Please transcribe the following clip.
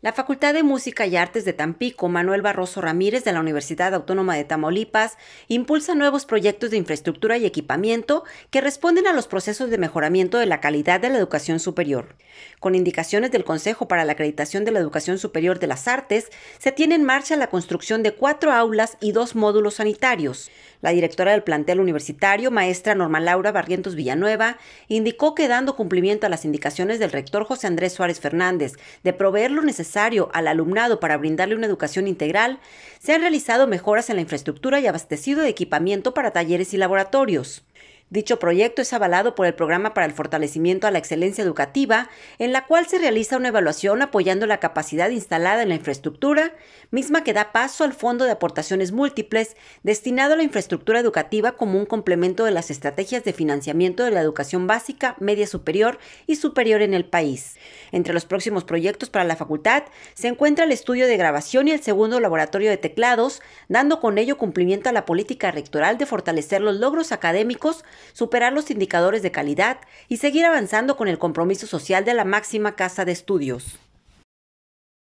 La Facultad de Música y Artes de Tampico, Manuel Barroso Ramírez de la Universidad Autónoma de Tamaulipas, impulsa nuevos proyectos de infraestructura y equipamiento que responden a los procesos de mejoramiento de la calidad de la educación superior. Con indicaciones del Consejo para la Acreditación de la Educación Superior de las Artes, se tiene en marcha la construcción de cuatro aulas y dos módulos sanitarios. La directora del plantel universitario, maestra Norma Laura Barrientos Villanueva, indicó que dando cumplimiento a las indicaciones del rector José Andrés Suárez Fernández de proveer lo necesario al alumnado para brindarle una educación integral, se han realizado mejoras en la infraestructura y abastecido de equipamiento para talleres y laboratorios. Dicho proyecto es avalado por el Programa para el Fortalecimiento a la Excelencia Educativa, en la cual se realiza una evaluación apoyando la capacidad instalada en la infraestructura, misma que da paso al Fondo de Aportaciones Múltiples destinado a la infraestructura educativa como un complemento de las estrategias de financiamiento de la educación básica, media superior y superior en el país. Entre los próximos proyectos para la facultad se encuentra el estudio de grabación y el segundo laboratorio de teclados, dando con ello cumplimiento a la política rectoral de fortalecer los logros académicos superar los indicadores de calidad y seguir avanzando con el compromiso social de la máxima casa de estudios.